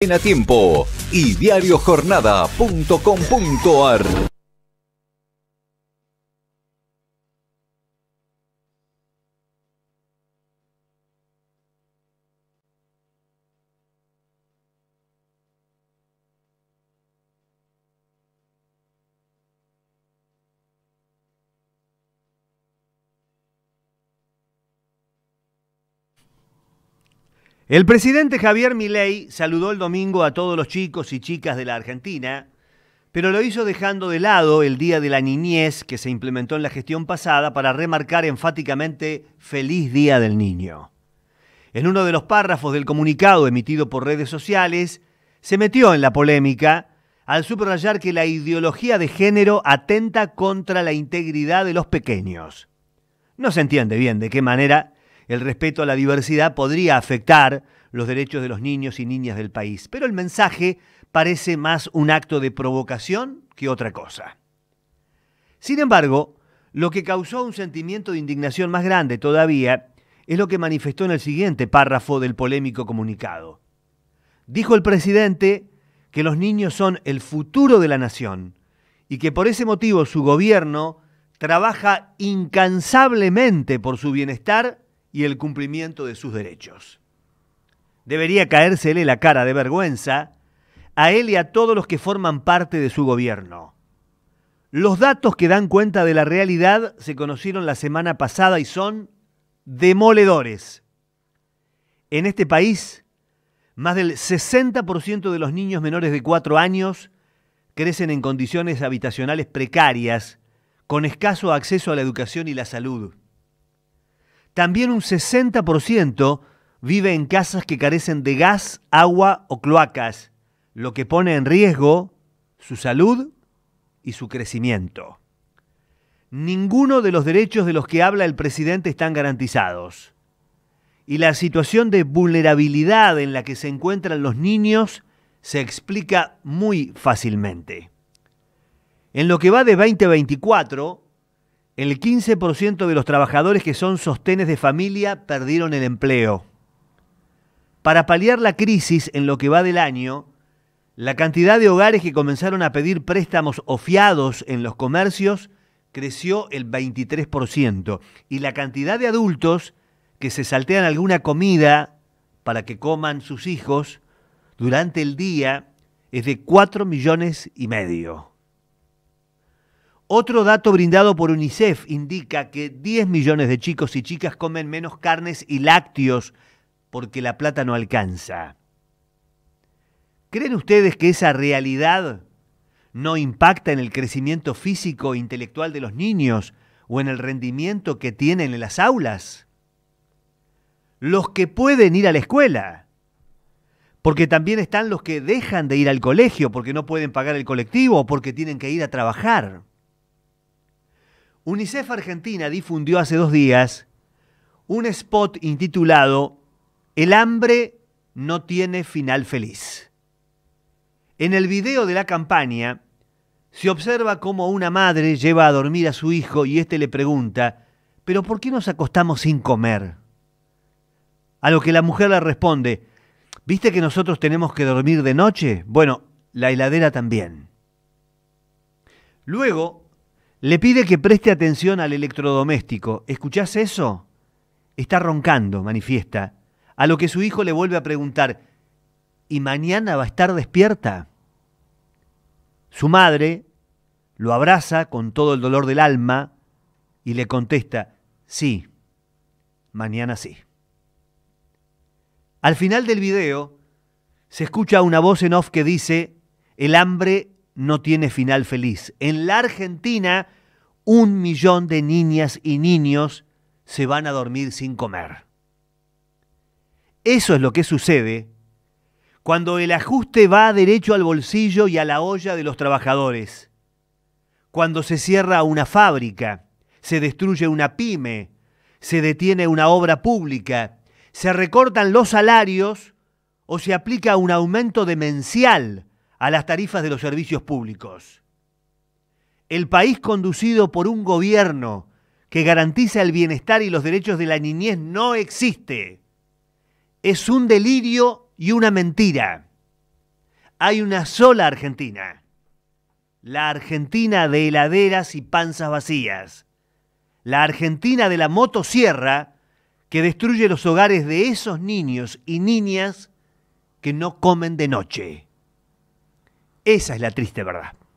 En a tiempo y diariojornada.com.ar El presidente Javier Milei saludó el domingo a todos los chicos y chicas de la Argentina, pero lo hizo dejando de lado el Día de la Niñez que se implementó en la gestión pasada para remarcar enfáticamente Feliz Día del Niño. En uno de los párrafos del comunicado emitido por redes sociales, se metió en la polémica al subrayar que la ideología de género atenta contra la integridad de los pequeños. No se entiende bien de qué manera el respeto a la diversidad podría afectar los derechos de los niños y niñas del país. Pero el mensaje parece más un acto de provocación que otra cosa. Sin embargo, lo que causó un sentimiento de indignación más grande todavía es lo que manifestó en el siguiente párrafo del polémico comunicado. Dijo el presidente que los niños son el futuro de la nación y que por ese motivo su gobierno trabaja incansablemente por su bienestar y el cumplimiento de sus derechos. Debería caérsele la cara de vergüenza a él y a todos los que forman parte de su gobierno. Los datos que dan cuenta de la realidad se conocieron la semana pasada y son demoledores. En este país, más del 60% de los niños menores de 4 años crecen en condiciones habitacionales precarias, con escaso acceso a la educación y la salud. También un 60% vive en casas que carecen de gas, agua o cloacas, lo que pone en riesgo su salud y su crecimiento. Ninguno de los derechos de los que habla el presidente están garantizados. Y la situación de vulnerabilidad en la que se encuentran los niños se explica muy fácilmente. En lo que va de 2024, el 15% de los trabajadores que son sostenes de familia perdieron el empleo. Para paliar la crisis en lo que va del año, la cantidad de hogares que comenzaron a pedir préstamos o fiados en los comercios creció el 23% y la cantidad de adultos que se saltean alguna comida para que coman sus hijos durante el día es de 4 millones y medio. Otro dato brindado por UNICEF indica que 10 millones de chicos y chicas comen menos carnes y lácteos porque la plata no alcanza. ¿Creen ustedes que esa realidad no impacta en el crecimiento físico e intelectual de los niños o en el rendimiento que tienen en las aulas? Los que pueden ir a la escuela, porque también están los que dejan de ir al colegio porque no pueden pagar el colectivo o porque tienen que ir a trabajar. UNICEF Argentina difundió hace dos días un spot intitulado El hambre no tiene final feliz. En el video de la campaña se observa cómo una madre lleva a dormir a su hijo y éste le pregunta, ¿pero por qué nos acostamos sin comer? A lo que la mujer le responde, ¿viste que nosotros tenemos que dormir de noche? Bueno, la heladera también. Luego, le pide que preste atención al electrodoméstico. ¿Escuchás eso? Está roncando, manifiesta. A lo que su hijo le vuelve a preguntar, ¿y mañana va a estar despierta? Su madre lo abraza con todo el dolor del alma y le contesta, sí, mañana sí. Al final del video se escucha una voz en off que dice, el hambre no tiene final feliz. En la Argentina un millón de niñas y niños se van a dormir sin comer. Eso es lo que sucede cuando el ajuste va derecho al bolsillo y a la olla de los trabajadores. Cuando se cierra una fábrica, se destruye una pyme, se detiene una obra pública, se recortan los salarios o se aplica un aumento demencial a las tarifas de los servicios públicos el país conducido por un gobierno que garantiza el bienestar y los derechos de la niñez no existe. Es un delirio y una mentira. Hay una sola Argentina. La Argentina de heladeras y panzas vacías. La Argentina de la motosierra que destruye los hogares de esos niños y niñas que no comen de noche. Esa es la triste verdad.